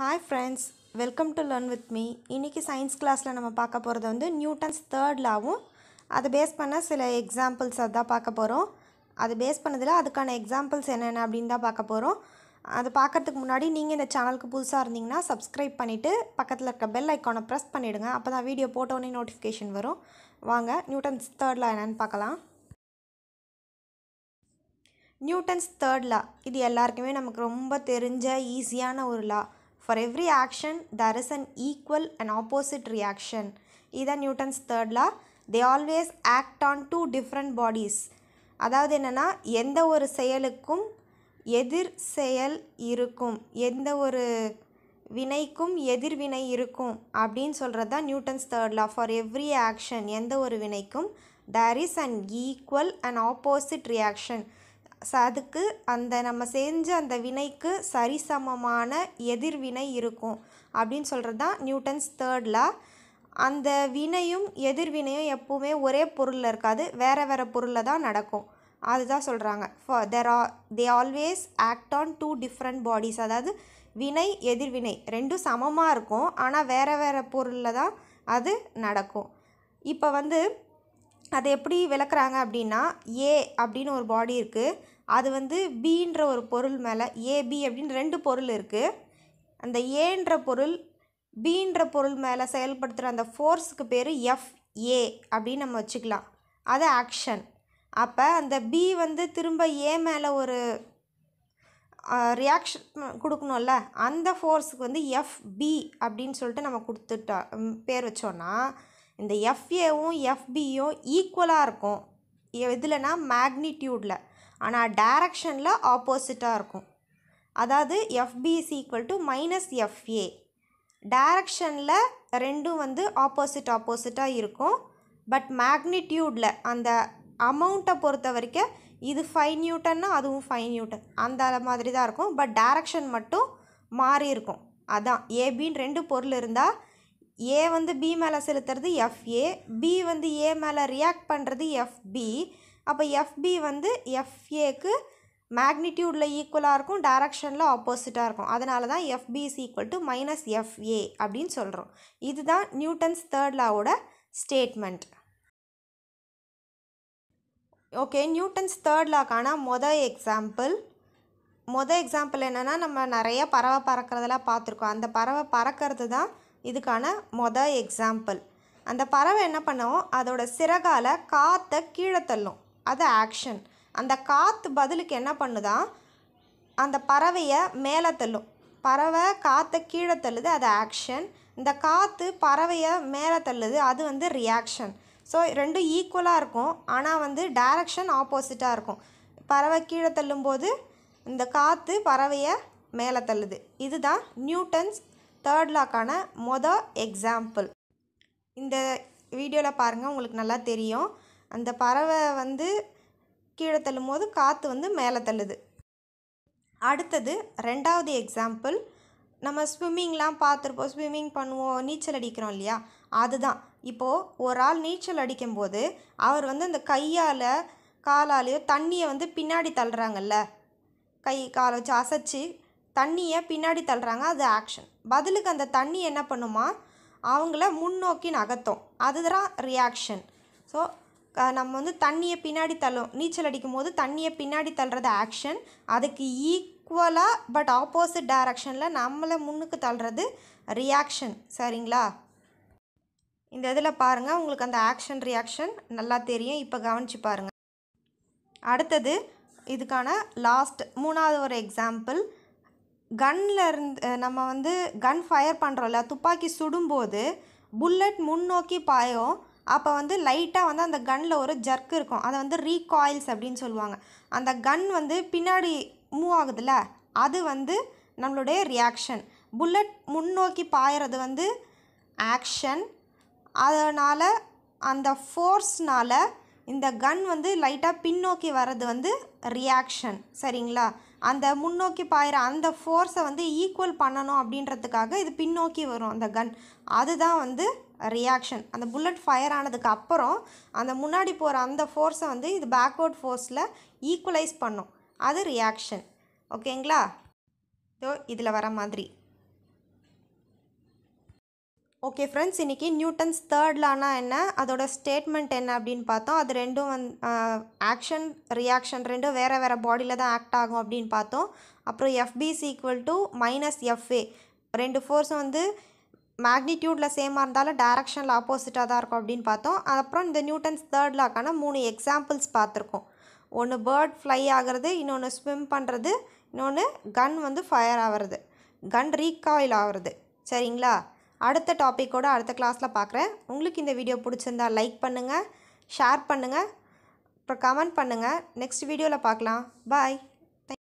hi friends welcome to learn with me இன்றைக்கி science கிளாஸில் நம்ம பார்க்க போகிறது வந்து நியூட்டன்ஸ் தேர்ட் லாவும் அதை பேஸ் பண்ண சில எக்ஸாம்பிள்ஸ் அதான் பார்க்க போகிறோம் அதை பேஸ் பண்ணதில் அதுக்கான எக்ஸாம்பிள்ஸ் என்னென்ன அப்படின்னு தான் பார்க்க போகிறோம் அதை பார்க்குறதுக்கு முன்னாடி நீங்கள் இந்த சேனலுக்கு புதுசாக இருந்தீங்கன்னா சப்ஸ்கிரைப் பண்ணிவிட்டு பக்கத்தில் இருக்க பெல் ஐக்கானை ப்ரெஸ் பண்ணிவிடுங்க அப்போ தான் வீடியோ போட்டோன்னே நோட்டிஃபிகேஷன் வரும் வாங்க நியூட்டன்ஸ் தேர்ட் லா என்னென்னு பார்க்கலாம் நியூட்டன்ஸ் தேர்ட் லா இது எல்லாருக்குமே நமக்கு ரொம்ப தெரிஞ்ச ஈஸியான ஒரு law for every action there is an equal and opposite reaction இதான் Newton's third law they always act on two different bodies அதாவது என்னென்னா எந்த ஒரு செயலுக்கும் எதிர் செயல் இருக்கும் எந்த ஒரு வினைக்கும் எதிர்வினை இருக்கும் அப்படின்னு சொல்கிறது தான் Newton's third law for every action எந்த ஒரு வினைக்கும் there is an equal and opposite reaction அதுக்கு அந்த நம்ம செஞ்ச அந்த வினைக்கு சரிசமமான எதிர்வினை இருக்கும் அப்படின்னு சொல்கிறது தான் நியூட்டன்ஸ் தேர்ட் அந்த வினையும் எதிர்வினையும் எப்போவுமே ஒரே பொருளில் இருக்காது வேறு வேறு பொருளில் தான் நடக்கும் அதுதான் சொல்கிறாங்க for there are they always act on two different bodies அதாவது வினை எதிர்வினை ரெண்டும் சமமாக இருக்கும் ஆனால் வேறு வேறு பொருளில் தான் அது நடக்கும் இப்போ வந்து அதை எப்படி விளக்குறாங்க அப்படின்னா ஏ அப்படின்னு ஒரு பாடி இருக்குது அது வந்து பீன்ற ஒரு பொருள் மேலே ஏபி அப்படின்னு ரெண்டு பொருள் இருக்குது அந்த ஏன்ற பொருள் பீன்ற பொருள் மேலே செயல்படுத்துகிற அந்த ஃபோர்ஸுக்கு பேர் எஃப் ஏ அப்படின்னு நம்ம வச்சுக்கலாம் அது ஆக்ஷன் அப்போ அந்த பி வந்து திரும்ப ஏ மேலே ஒரு ரியாக்ஷன் கொடுக்கணும்ல அந்த ஃபோர்ஸுக்கு வந்து எஃப் பி அப்படின்னு சொல்லிட்டு நம்ம கொடுத்துட்டோம் பேர் வச்சோன்னா இந்த எஃப்ஏவும் எஃப்பியும் ஈக்குவலாக இருக்கும் எதுலனா மேக்னிடியூடில் ஆனால் டேரக்ஷனில் ஆப்போசிட்டாக இருக்கும் அதாவது FB is equal to minus FA டேரக்ஷனில் ரெண்டும் வந்து ஆப்போசிட் ஆப்போசிட்டாக இருக்கும் பட் மேக்னிடியூடில் அந்த அமௌண்ட்டை பொறுத்த வரைக்கும் இது ஃபைவ் நியூட்டன்னா அதுவும் ஃபைவ் நியூட்டன் அந்த மாதிரி தான் இருக்கும் பட் டேரக்ஷன் மட்டும் மாறி இருக்கும் அதான் ஏபின்னு ரெண்டு பொருள் இருந்தால் ஏ வந்து பி மேலே செலுத்துறது எஃப்ஏ பி வந்து ஏ மேலே ரியாக்ட் பண்ணுறது எஃப்பி அப்போ எஃப்பி வந்து எஃப்ஏக்கு மேக்னிடியூடில் ஈக்குவலாக இருக்கும் டேரக்ஷனில் ஆப்போசிட்டாக இருக்கும் அதனால தான் FB is equal to minus FA அப்படின்னு சொல்கிறோம் இதுதான் நியூட்டன்ஸ் தேர்ட் லாவோட ஸ்டேட்மெண்ட் ஓகே நியூட்டன்ஸ் தேர்ட் லாக்கான மொதல் எக்ஸாம்பிள் மொதல் எக்ஸாம்பிள் என்னென்னா நம்ம நிறைய பறவை பறக்கிறதெல்லாம் பார்த்துருக்கோம் அந்த பறவை பறக்கிறது தான் இதுக்கான மொதல் எக்ஸாம்பிள் அந்த பறவை என்ன பண்ணும் அதோட சிறகால காற்றை கீழே தள்ளும் அது ஆக்ஷன் அந்த காற்று பதிலுக்கு என்ன பண்ணுதான் அந்த பறவையை மேலே தள்ளும் பறவை காற்றை கீழே தள்ளுது அது ஆக்ஷன் இந்த காற்று பறவையை மேலே தள்ளுது அது வந்து ரியாக்ஷன் ஸோ ரெண்டும் ஈக்குவலாக இருக்கும் ஆனால் வந்து டைரக்ஷன் ஆப்போசிட்டாக இருக்கும் பறவை கீழே தள்ளும்போது இந்த காற்று பறவையை மேலே தள்ளுது இதுதான் நியூட்டன்ஸ் தேர்ட் லாக்கான மொதல் எக்ஸாம்பிள் இந்த வீடியோவில் பாருங்கள் உங்களுக்கு நல்லா தெரியும் அந்த பறவை வந்து கீழே தள்ளும் போது காற்று வந்து மேலே தள்ளுது அடுத்தது ரெண்டாவது எக்ஸாம்பிள் நம்ம ஸ்விம்மிங்லாம் பார்த்துருப்போம் ஸ்விம்மிங் பண்ணுவோம் நீச்சல் அடிக்கிறோம் இல்லையா அதுதான் இப்போது ஒரு ஆள் நீச்சல் அடிக்கும்போது அவர் வந்து அந்த கையால் காலாலேயோ தண்ணியை வந்து பின்னாடி தள்ளுறாங்கல்ல கை காலை வச்சு அசைச்சு தண்ணியை பின்னாடி தள்ளுறாங்க அது ஆக்ஷன் பதிலுக்கு அந்த தண்ணி என்ன பண்ணுமா அவங்கள முன்னோக்கி நகர்த்தும் அதுதான் ரியாக்ஷன் ஸோ நம்ம வந்து தண்ணியை பின்னாடி தள்ளும் நீச்சல் அடிக்கும் போது தண்ணியை பின்னாடி தள்ளுறது ஆக்ஷன் அதுக்கு ஈக்குவலாக பட் ஆப்போசிட் டைரக்ஷனில் நம்மளை முன்னுக்கு தள்ளுறது ரியாக்ஷன் சரிங்களா இந்த இதில் பாருங்கள் உங்களுக்கு அந்த ஆக்ஷன் ரியாக்ஷன் நல்லா தெரியும் இப்போ கவனித்து பாருங்கள் அடுத்தது இதுக்கான லாஸ்ட் மூணாவது ஒரு எக்ஸாம்பிள் கன்னில் இருந்து நம்ம வந்து கன் ஃபயர் பண்ணுறோம்ல துப்பாக்கி சுடும்போது புல்லட் முன்னோக்கி பாயும் அப்போ வந்து லைட்டாக வந்து அந்த கன்னில் ஒரு ஜர்க் இருக்கும் அதை வந்து ரீகாயில்ஸ் அப்படின்னு சொல்லுவாங்க அந்த கன் வந்து பின்னாடி மூவ் ஆகுதுல்ல அது வந்து நம்மளுடைய ரியாக்ஷன் புல்லட் முன்னோக்கி பாயறது வந்து ஆக்ஷன் அதனால் அந்த ஃபோர்ஸ்னால் இந்த கன் வந்து லைட்டாக பின்னோக்கி வர்றது வந்து ரியாக்ஷன் சரிங்களா அந்த முன்னோக்கி பாயிற அந்த ஃபோர்ஸை வந்து ஈக்குவல் பண்ணணும் அப்படின்றதுக்காக இது பின்னோக்கி வரும் அந்த கன் அதுதான் வந்து ரியாக்ஷன் அந்த புல்லட் ஃபயர் ஆனதுக்கு அப்புறம் அந்த முன்னாடி போகிற அந்த ஃபோர்ஸை வந்து இது பேக்வேர்ட் ஃபோர்ஸில் ஈக்குவலைஸ் பண்ணும் அது ரியாக்ஷன் ஓகேங்களா ஸோ இதில் வர மாதிரி ஓகே ஃப்ரெண்ட்ஸ் இன்றைக்கி நியூட்டன்ஸ் தேர்ட் லானா என்ன அதோட ஸ்டேட்மெண்ட் என்ன அப்படின்னு பார்த்தோம் அது ரெண்டும் வந் ஆக்ஷன் ரியாக்ஷன் ரெண்டும் வேறு வேறு பாடியில் தான் ஆக்ட் ஆகும் அப்படின்னு பார்த்தோம் அப்புறம் FB is equal to minus FA ரெண்டு ஃபோர்ஸும் வந்து மேக்னிடியூட்டில் சேமாக இருந்தாலும் டேரக்ஷனில் ஆப்போசிட்டாக தான் இருக்கும் அப்படின்னு பார்த்தோம் அப்புறம் இந்த நியூட்டன்ஸ் தேர்ட் லாக்கான மூணு எக்ஸாம்பிள்ஸ் பார்த்துருக்கோம் ஒன்று பேர்ட் ஃப்ளை ஆகிறது இன்னொன்று ஸ்விம் பண்ணுறது இன்னொன்று கன் வந்து ஃபயர் ஆகிறது கன் ரீகாயில் ஆகிறது சரிங்களா அடுத்த டாப்பிக்கோட அடுத்த கிளாஸில் பார்க்குறேன் உங்களுக்கு இந்த வீடியோ பிடிச்சிருந்தா லைக் பண்ணுங்கள் ஷேர் பண்ணுங்கள் அப்புறம் கமெண்ட் பண்ணுங்கள் நெக்ஸ்ட் வீடியோவில் பார்க்கலாம் பாய்